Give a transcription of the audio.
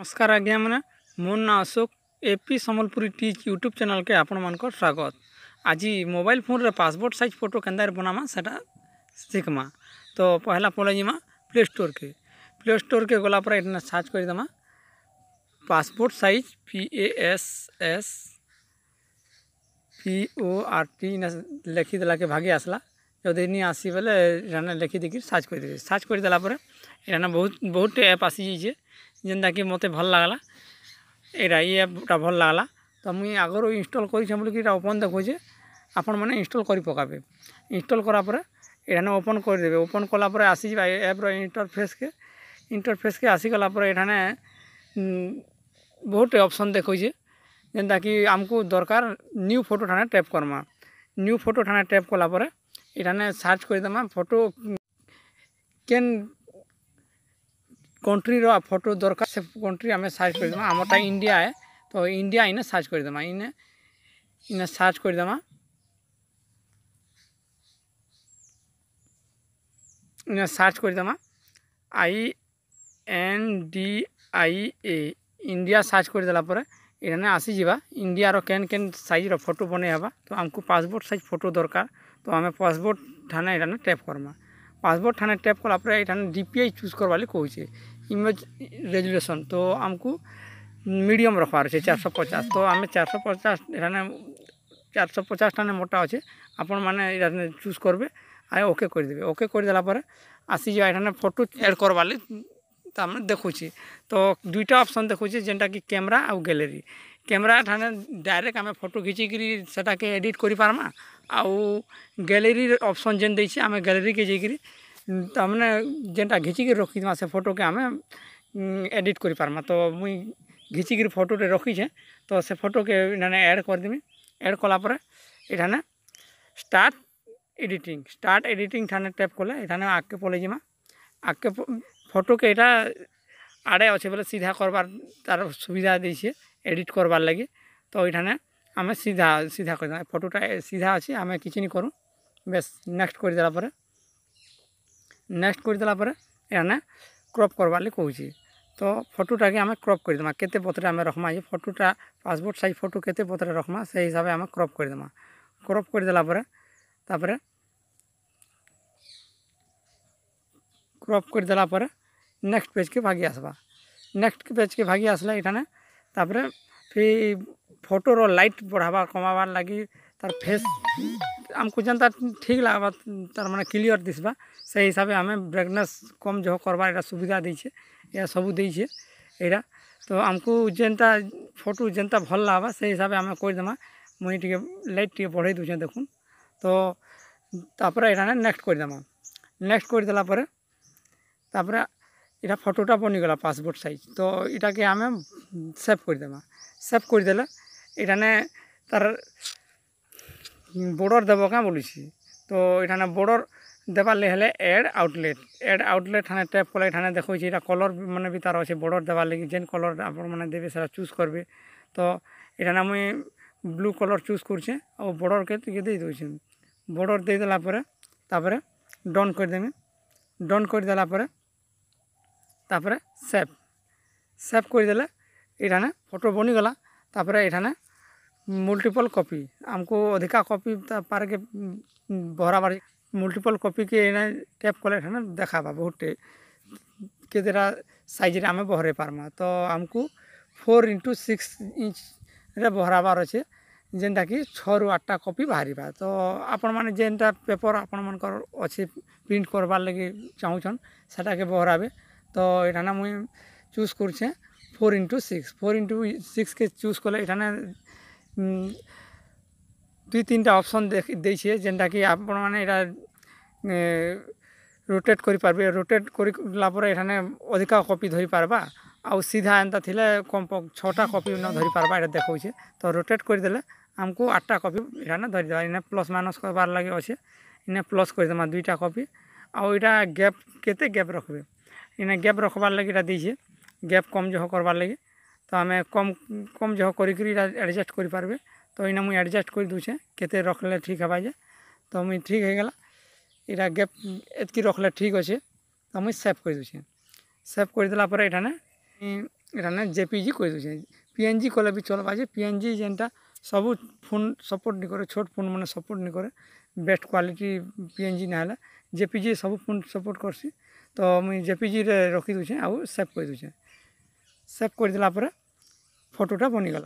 ନମସ୍କାର ଆଜ୍ଞାମାନେ ମୋ ନାଁ Ashok A P Sambalpuri teach YouTube ଚ୍ୟାନେଲ୍କେ ଆପଣମାନଙ୍କର ସ୍ୱାଗତ ଆଜି ମୋବାଇଲ୍ ଫୋନ୍ରେ ପାସପୋର୍ଟ ସାଇଜ୍ ଫଟୋ କେନ୍ତାରେ ବନାମା ସେଟା ଶିଖ୍ମା ତ ପହେଲା ପଳେଇ ଯିମା ପ୍ଲେ ଷ୍ଟୋର୍କେ ପ୍ଲେ ଷ୍ଟୋର୍କେ ଗଲା ପରେ ଏଠିନା ସର୍ଚ୍ଚ କରିଦେମା passport size P A S S P O R T ଲେଖିଦେଲାକେ ଭାଗି ଆସିଲା ଯଦି ନି ଆସି ବେଲେ ଏଠାନେ ଲେଖିଦେଇକିରି ସର୍ଚ୍ଚ କରିଦେବେ ସର୍ଚ୍ଚ କରିଦେଲା ପରେ ଏଠାନେ ବହୁତ ବହୁତଟେ ଆପ୍ ଆସିଯାଇଛେ ଯେନ୍ତାକି ମୋତେ ଭଲ୍ ଲାଗ୍ଲା ଏଇଟା ଇ ଆପ୍ଟା ଭଲ୍ ଲାଗ୍ଲା ତ ମୁଇଁ ଆଗରୁ ଇନଷ୍ଟଲ୍ କରିଛେଁ ବୋଲିକି ଇଟା ଓପନ୍ ଦେଖଉଛେ ଆପଣମାନେ ଇନଷ୍ଟଲ୍ କରି ପକାବେ ଇନଷ୍ଟଲ୍ କଲା ପରେ ଏଠାନେ ଓପନ୍ କରିଦେବେ ଓପନ୍ କଲା ପରେ ଆସିଯିବା ଏ ଆପ୍ର ଇଣ୍ଟରଫେସ୍କେ ଇଣ୍ଟରଫେସ୍କେ ଆସିଗଲା ପରେ ଏଠାନେ ବହୁତ୍ଟେ ଅପ୍ସନ୍ ଦେଖଉଛେ ଯେନ୍ତାକି ଆମ୍କୁ ଦରକାର୍ ନ୍ୟୁ ଫଟୋ ଠାନେ ଟ୍ୟାପ୍ କର୍ମା ନ୍ୟୁ ଫଟୋ ଠାନେ ଟ୍ୟାପ୍ କଲା ପରେ ଏଠାନେ ସର୍ଚ୍ଚ କରିଦେମା ଫଟୋ କେନ୍ कंट्री रोटो दरकार से कंट्री आम सर्च कर दे आम टाइम इंडिया है तो इंडिया इन सर्च कर देमा इन इन्हें सर्च कर देमा इन्हें सर्च कर देमा I N D I A India search कर देलापर इन्हें आसी जावा इंडिया रो केन केन साइज रो फोटो बने हबा तो हमको पासपोर्ट साइज फोटो दरकार तो आम पासपोर्ट थाना टैप करमा पासपोर्ट थाना टैप कला डीपीआई चूज करवा कहे ઇમેજ રેજ્યુલેશન તો આમકુ મીડિયમ રખવાર છે ચારસો પચાસ તો આમે ચારસો પચાસ એરાને চারশো পচাশটানে মোটা আছে আপন মানে এটা চুজ করবে আর ওকে করে দেবে ওকে করে দেওয়ার পরে আসি যে এখানে ফটো এড করবার তার মানে দেখুছি তো দুইটা অপশন দেখুছি যেটা কি ক্যামেরা আর গ্যালেরি ক্যামেরা এখানে ডাইরেক্ট আমি ফটো ঘিচিকি সেটাকে এডিট করে পারমা আউ গ্যালেরির অপশন যেন দিয়েছি আমি গ্যালেরিকে যাইকি ତାମାନେ ଯେନ୍ଟା ଘିଚିକିରି ରଖିଥିମା ସେ ଫଟୋକେ ଆମେ ଏଡ଼ିଟ୍ କରିପାର୍ମା ତ ମୁଇଁ ଘିଚିକିରି ଫଟୋଟେ ରଖିଛେଁ ତ ସେ ଫଟୋକେ ଇଠାନେ ଏଡ଼୍ କରିଦେମି ଏଡ଼୍ କଲା ପରେ ଇଠାନେ ଷ୍ଟାର୍ଟ୍ ଏଡ଼ିଟିଂ ଷ୍ଟାର୍ଟ୍ ଏଡ଼ିଟିଂ ଠାନେ ଟେପ୍ କଲେ ଏଠାନେ ଆଗ୍କେ ପଲେଇ ଯିମା ଆଗ୍କେ ଫଟୋକେ ଏଇଟା ଆଡ଼େ ଅଛେ ବୋଲେ ସିଧା କର୍ବାର୍ ତାର ସୁବିଧା ଦେଇଛେ ଏଡ଼ିଟ୍ କର୍ବାର୍ ଲାଗି ତ ଇଠାନେ ଆମେ ସିଧା ସିଧା କରିଦେମା ଫଟୋଟା ସିଧା ଅଛି ଆମେ କିଛି ନି କରୁ ବେଶ୍ ନେକ୍ସଟ୍ କରିଦେଲା ପରେ ନେକ୍ସଟ କରିଦେଲା ପରେ ଏଣେ କ୍ରପ୍ କରବାର୍ ଲାଗି କହୁଛି ତ ଫଟୋଟାକେ ଆମେ କ୍ରପ୍ କରିଦେମା କେତେ ପତ୍ରରେ ଆମେ ରଖ୍ମା ଯେ ଫଟୋଟା ପାସପୋର୍ଟ ସାଇଜ୍ ଫଟୋ କେତେ ପତ୍ରରେ ରଖ୍ମା ସେଇ ହିସାବରେ ଆମେ କ୍ରପ୍ କରିଦେମା କ୍ରପ୍ କରିଦେଲା ପରେ ତାପରେ କ୍ରପ୍ କରିଦେଲା ପରେ ନେକ୍ସଟ ପେଜ୍କେ ଭାଗି ଆସ୍ବା ନେକ୍ସଟ ପେଜ୍କେ ଭାଗି ଆସ୍ଲେ ଏଠାନେ ତାପରେ ଫି ଫଟୋର ଲାଇଟ୍ ବଢ଼ାବା କମାବାର୍ ଲାଗି তার ফেস ଆମକୁ ଯେନ୍ତା ଠିକ୍ ଲାଗ୍ବା ତାର୍ ମାନେ କ୍ଲିଅର୍ ଦିଶ୍ବା ସେଇ ହିସାବେ ଆମେ ବ୍ରାଇଟନେସ୍ କମ୍ ଯହ କର୍ବାର୍ ଏଇଟା ସୁବିଧା ଦେଇଛେ ଏହା ସବୁ ଦେଇଛେ ଏଇଟା ତ ଆମକୁ ଯେନ୍ତା ଫଟୋ ଯେନ୍ତା ଭଲ୍ ଲାଗ୍ବା ସେଇ ହିସାବେ ଆମେ କରିଦେମା ମୁଇଁ ଟିକେ ଲାଇଟ୍ ଟିକେ ବଢ଼େଇ ଦେଉଛେଁ ଦେଖୁନ୍ ତ ତାପରେ ଏଇଟା ନେକ୍ସଟ୍ କରିଦେମା ନେକ୍ସଟ୍ କରିଦେଲା ପରେ ତାପରେ ଏଇଟା ଫଟୋଟା ବନିଗଲା ପାସ୍ପୋର୍ଟ୍ ସାଇଜ୍ ତ ଏଇଟାକେ ଆମେ ସେଭ୍ କରିଦେମା ସେଭ୍ କରିଦେଲେ ଏଇଟାନେ ତାର୍ বর্ডর দেব কে বলিছি তো এখানে বর্ডর দেবার হলে এড আউটলেট এড আউটলেট ঠানে ট্যাপ কলে এখানে দেখছি এটা কলর মানে বি তার আছে বর্ডর দেবার লাগি যে কলর আপনার মানে দেবে সেটা চুজ করবে তো এখানে আমি ব্লু কলর চুজ করছে ও বর্ডরকে দিয়ে দেছি বর্ডর দিয়ে দেওয়া পরে তারপরে ডন করে দেবে ডন করে দেওয়া পরে তারপরে সেভ সেভ করে দেলে এখানে ফটো বনি গলা তারপরে এখানে मल्टीपल कॉपी आमको अधिका कॉपी पारे तो तो के बहरा बार मल्टीपल कॉपी के टैप कले देखा बहुत के जरा सैज आम बहरे पार्मा तो आमको फोर इंटू सिक्स इंच बहराबार अच्छे जेनटा कि छु आठटा कपी बाहर तो आपण मैंने जेनटा पेपर आपण मान अच्छे प्रिंट करवार लगे चाहछन सेटा के बहराबे तो यहाँ मुई चूज कर four into six four into six के चूज कले यहाँ দুই তিনটা অপশন দিয়েছে যেটা যেটাকি আপনার মানে এটা রোটেট করে পারবে রোটেট করিলা পরে এখানে অধিকা কপি ধরি পারবা আউ সিধা এটা থিলে কম ছটা কপি ন ধরি পারবা এটা দেখাউছে তো রোটেট করে দেলে আমি আটটা কপি এখানে ধরি দেওয়া এনে প্লস মাইনস করবার লাগে আছে এনে প্লস করে দেবা দুইটা কপি আউ এটা গ্যাপ কেতে গ্যাপ রাখবে এনে গ্যাপ রাখবার লাগে এটা দিয়েছে গ্যাপ কম জহ করবার লাগে ତ ଆମେ କମ୍ କମ୍ ଯହ କରିକିରି ଆଡ଼ଜଷ୍ଟ କରିପାରବେ ତ ଇନା ମୁଇଁ ଆଡ଼ଜଷ୍ଟ କରିଦେଉଛେ କେତେ ରଖ୍ଲେ ଠିକ୍ ହେବା ଯେ ତ ମୁଇଁ ଠିକ୍ ହେଇଗଲା ଇଟା ଗ୍ୟାପ୍ ଏତ୍କି ରଖ୍ଲେ ଠିକ୍ ଅଛେ ତ ମୁଇଁ ସେଭ୍ କରିଦେଉଛେ ସେଭ୍ କରିଦେଲା ପରେ ଇଠାନେ ଇଠାନେ ଜେପିଜି କରିଦେଉଛେ ଜି କଲେ ବି ଚଲ୍ବା ଯେ ପି ଏନ୍ ଜି ଯେନ୍ଟା ସବୁ ଫୋନ୍ ସପୋର୍ଟ ନି କରେ ଛୋଟ୍ ମାନେ ସପୋର୍ଟ ନି କରେ ବେଷ୍ଟ କ୍ୱାଲିଟି ପିଏନ୍ଜି ନାଇଁ ପି ଜି ସବୁ ଫୋନ୍ ସପୋର୍ଟ କର୍ସି ତ ମୁଇଁ ଜେ ପି ଜିରେ ରଖିଦେଉଛେ ଆଉ ସେଭ୍ କରିଦେଉଛେ ସେଭ୍ କରିଦେଲା ପରେ ଫଟୋଟା ବନିଗଲା